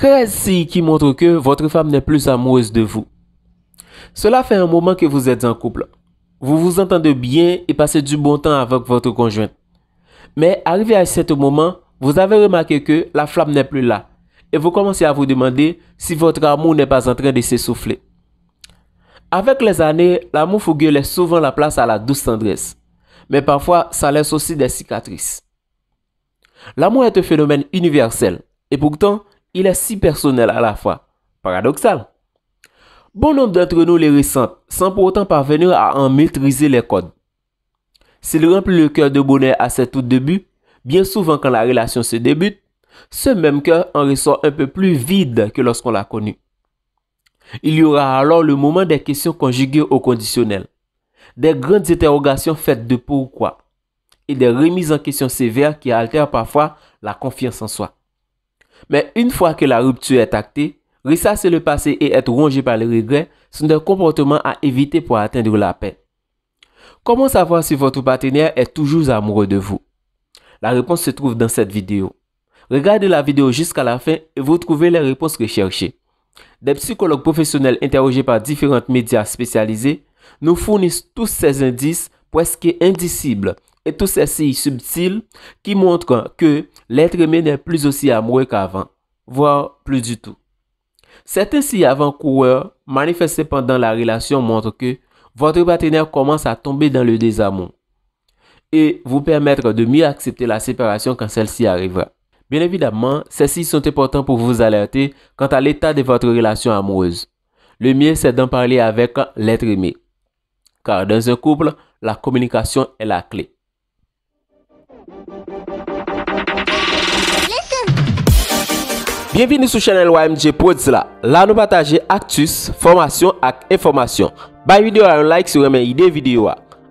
13 signes qui montrent que votre femme n'est plus amoureuse de vous. Cela fait un moment que vous êtes en couple. Vous vous entendez bien et passez du bon temps avec votre conjointe. Mais arrivé à ce moment, vous avez remarqué que la flamme n'est plus là et vous commencez à vous demander si votre amour n'est pas en train de s'essouffler. Avec les années, l'amour fougueux laisse souvent la place à la douce tendresse, mais parfois ça laisse aussi des cicatrices. L'amour est un phénomène universel et pourtant il est si personnel à la fois. Paradoxal. Bon nombre d'entre nous les ressentent, sans pour autant parvenir à en maîtriser les codes. S'il remplit le cœur de bonheur à ses tout débuts, bien souvent quand la relation se débute, ce même cœur en ressort un peu plus vide que lorsqu'on l'a connu. Il y aura alors le moment des questions conjuguées au conditionnel, des grandes interrogations faites de pourquoi et des remises en question sévères qui altèrent parfois la confiance en soi. Mais une fois que la rupture est actée, ressasser le passé et être rongé par les regrets sont des comportements à éviter pour atteindre la paix. Comment savoir si votre partenaire est toujours amoureux de vous La réponse se trouve dans cette vidéo. Regardez la vidéo jusqu'à la fin et vous trouvez les réponses recherchées. Des psychologues professionnels interrogés par différents médias spécialisés nous fournissent tous ces indices presque indicibles et tout ceci subtil qui montre que l'être aimé n'est plus aussi amoureux qu'avant, voire plus du tout. Certains signes avant-coureurs manifestés pendant la relation montrent que votre partenaire commence à tomber dans le désamour et vous permettre de mieux accepter la séparation quand celle-ci arrivera. Bien évidemment, ces signes sont importants pour vous alerter quant à l'état de votre relation amoureuse. Le mieux, c'est d'en parler avec l'être aimé. Car dans un couple, la communication est la clé. Bienvenue sur Channel YMJ YMG là. Là, nous partageons actus, formation, information. information. vidéo video a like si remen vidéo.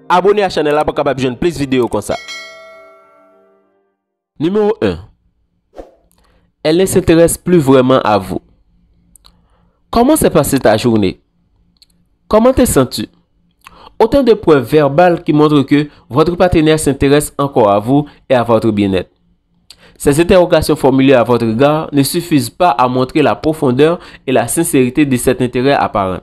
Abonnez à Channel pour la capable de plus de vidéos comme ça. Numéro 1. Elle ne s'intéresse plus vraiment à vous. Comment s'est passée ta journée? Comment te sens-tu? Autant de preuves verbales qui montrent que votre partenaire s'intéresse encore à vous et à votre bien-être. Ces interrogations formulées à votre regard ne suffisent pas à montrer la profondeur et la sincérité de cet intérêt apparent.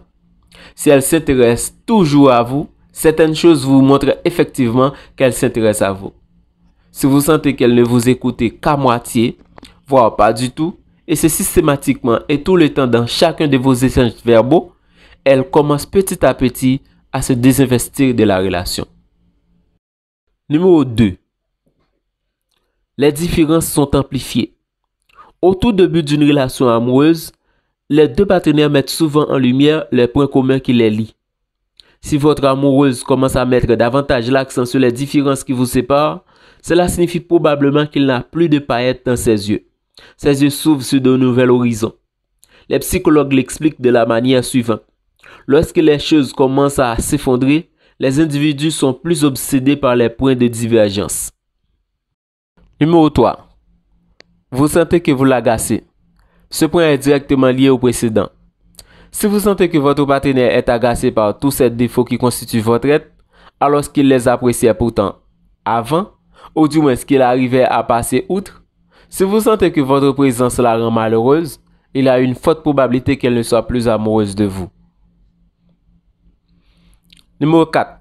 Si elle s'intéresse toujours à vous, certaines choses vous montrent effectivement qu'elle s'intéresse à vous. Si vous sentez qu'elle ne vous écoute qu'à moitié, voire pas du tout, et c'est systématiquement et tout le temps dans chacun de vos échanges verbaux, elle commence petit à petit à se désinvestir de la relation. Numéro 2 les différences sont amplifiées. Au tout début d'une relation amoureuse, les deux partenaires mettent souvent en lumière les points communs qui les lient. Si votre amoureuse commence à mettre davantage l'accent sur les différences qui vous séparent, cela signifie probablement qu'il n'a plus de paillettes dans ses yeux. Ses yeux s'ouvrent sur de nouveaux horizons. Les psychologues l'expliquent de la manière suivante. Lorsque les choses commencent à s'effondrer, les individus sont plus obsédés par les points de divergence. Numéro 3. Vous sentez que vous l'agacez. Ce point est directement lié au précédent. Si vous sentez que votre partenaire est agacé par tous ces défauts qui constituent votre être, alors qu'il les appréciait pourtant avant, ou du moins ce qu'il arrivait à passer outre, si vous sentez que votre présence la rend malheureuse, il a une forte probabilité qu'elle ne soit plus amoureuse de vous. Numéro 4.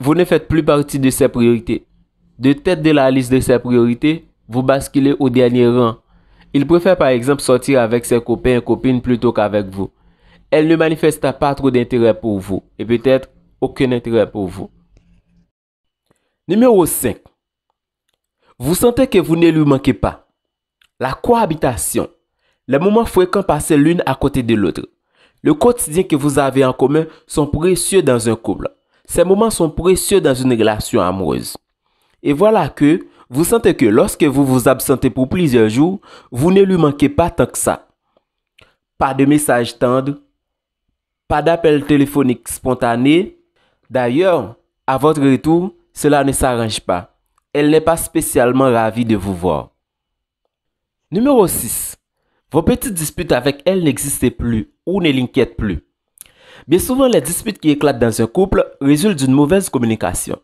Vous ne faites plus partie de ses priorités de tête de la liste de ses priorités, vous basculez au dernier rang. Il préfère par exemple sortir avec ses copains et copines plutôt qu'avec vous. Elle ne manifeste pas trop d'intérêt pour vous et peut-être aucun intérêt pour vous. Numéro 5. Vous sentez que vous ne lui manquez pas. La cohabitation. Les moments fréquents passés l'une à côté de l'autre. Le quotidien que vous avez en commun sont précieux dans un couple. Ces moments sont précieux dans une relation amoureuse. Et voilà que vous sentez que lorsque vous vous absentez pour plusieurs jours, vous ne lui manquez pas tant que ça. Pas de message tendre, pas d'appel téléphonique spontané. D'ailleurs, à votre retour, cela ne s'arrange pas. Elle n'est pas spécialement ravie de vous voir. Numéro 6. Vos petites disputes avec elle n'existent plus ou ne l'inquiètent plus. Bien souvent, les disputes qui éclatent dans un couple résultent d'une mauvaise communication.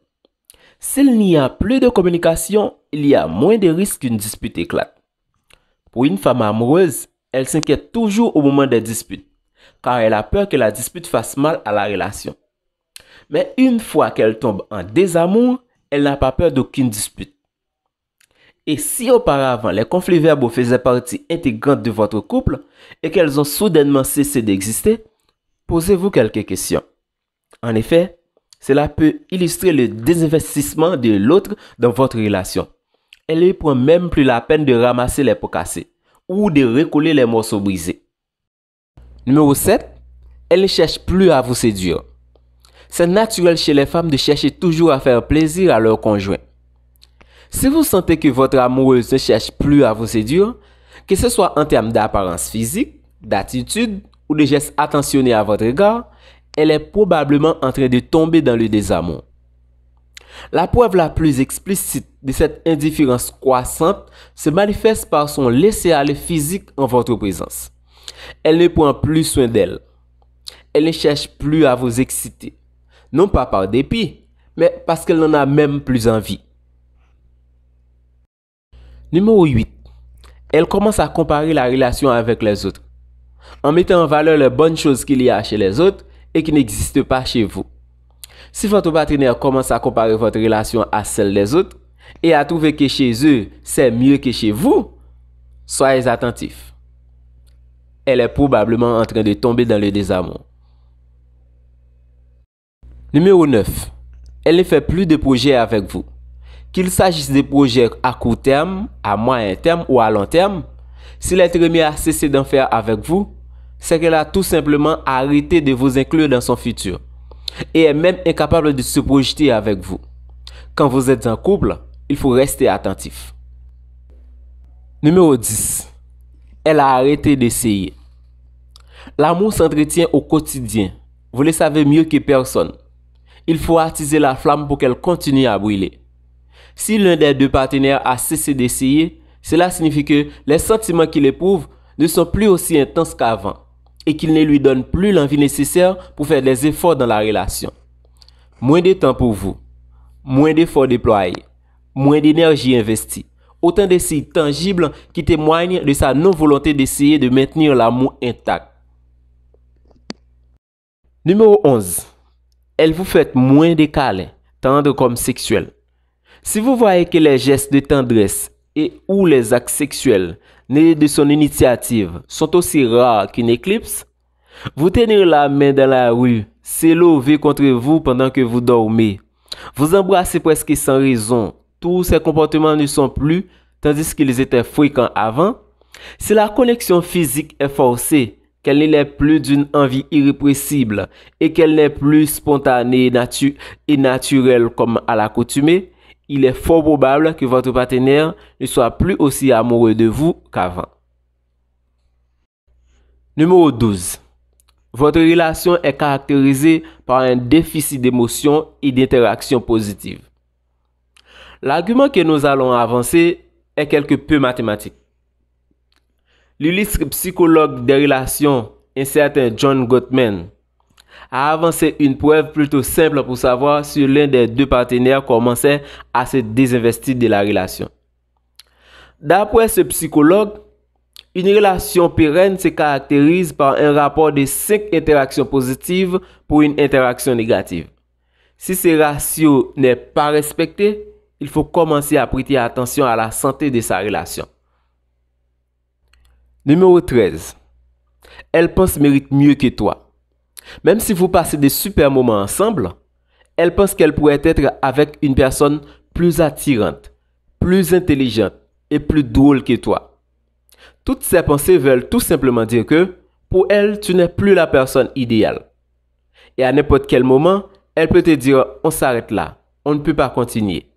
S'il n'y a plus de communication, il y a moins de risques qu'une dispute éclate. Pour une femme amoureuse, elle s'inquiète toujours au moment des disputes, car elle a peur que la dispute fasse mal à la relation. Mais une fois qu'elle tombe en désamour, elle n'a pas peur d'aucune dispute. Et si auparavant les conflits verbaux faisaient partie intégrante de votre couple et qu'elles ont soudainement cessé d'exister, posez-vous quelques questions. En effet, cela peut illustrer le désinvestissement de l'autre dans votre relation. Elle ne prend même plus la peine de ramasser les pots cassés ou de recoller les morceaux brisés. Numéro 7. Elle ne cherche plus à vous séduire. C'est naturel chez les femmes de chercher toujours à faire plaisir à leur conjoint. Si vous sentez que votre amoureuse ne cherche plus à vous séduire, que ce soit en termes d'apparence physique, d'attitude ou de gestes attentionnés à votre égard, elle est probablement en train de tomber dans le désamour. La preuve la plus explicite de cette indifférence croissante se manifeste par son laisser-aller physique en votre présence. Elle ne prend plus soin d'elle. Elle ne cherche plus à vous exciter. Non pas par dépit, mais parce qu'elle n'en a même plus envie. Numéro 8. Elle commence à comparer la relation avec les autres. En mettant en valeur les bonnes choses qu'il y a chez les autres, et qui n'existe pas chez vous. Si votre partenaire commence à comparer votre relation à celle des autres et à trouver que chez eux, c'est mieux que chez vous, soyez attentif. Elle est probablement en train de tomber dans le désamour. Numéro 9. Elle ne fait plus de projets avec vous. Qu'il s'agisse de projets à court terme, à moyen terme ou à long terme, si l'être humain a cessé d'en faire avec vous, c'est qu'elle a tout simplement arrêté de vous inclure dans son futur et est même incapable de se projeter avec vous. Quand vous êtes en couple, il faut rester attentif. Numéro 10. Elle a arrêté d'essayer. L'amour s'entretient au quotidien. Vous le savez mieux que personne. Il faut attiser la flamme pour qu'elle continue à brûler. Si l'un des deux partenaires a cessé d'essayer, cela signifie que les sentiments qu'il éprouve ne sont plus aussi intenses qu'avant et qu'il ne lui donne plus l'envie nécessaire pour faire des efforts dans la relation. Moins de temps pour vous, moins d'efforts déployés, moins d'énergie investie. Autant de signes tangibles qui témoignent de sa non-volonté d'essayer de maintenir l'amour intact. Numéro 11. Elle vous fait moins de câlins, tendres comme sexuel. Si vous voyez que les gestes de tendresse et ou les actes sexuels nés de son initiative sont aussi rares qu'une éclipse, vous tenir la main dans la rue, l'ové contre vous pendant que vous dormez, vous embrassez presque sans raison, tous ces comportements ne sont plus, tandis qu'ils étaient fréquents avant, si la connexion physique est forcée, qu'elle n'est plus d'une envie irrépressible et qu'elle n'est plus spontanée et naturelle comme à l'accoutumée, il est fort probable que votre partenaire ne soit plus aussi amoureux de vous qu'avant. Numéro 12. Votre relation est caractérisée par un déficit d'émotions et d'interactions positives. L'argument que nous allons avancer est quelque peu mathématique. L'illustre psychologue des relations, un certain John Gottman, a avancé une preuve plutôt simple pour savoir si l'un des deux partenaires commençait à se désinvestir de la relation. D'après ce psychologue, une relation pérenne se caractérise par un rapport de cinq interactions positives pour une interaction négative. Si ce ratio n'est pas respecté, il faut commencer à prêter attention à la santé de sa relation. Numéro 13. Elle pense mérite mieux que toi. Même si vous passez des super moments ensemble, elle pense qu'elle pourrait être avec une personne plus attirante, plus intelligente et plus drôle que toi. Toutes ces pensées veulent tout simplement dire que, pour elle, tu n'es plus la personne idéale. Et à n'importe quel moment, elle peut te dire, on s'arrête là, on ne peut pas continuer.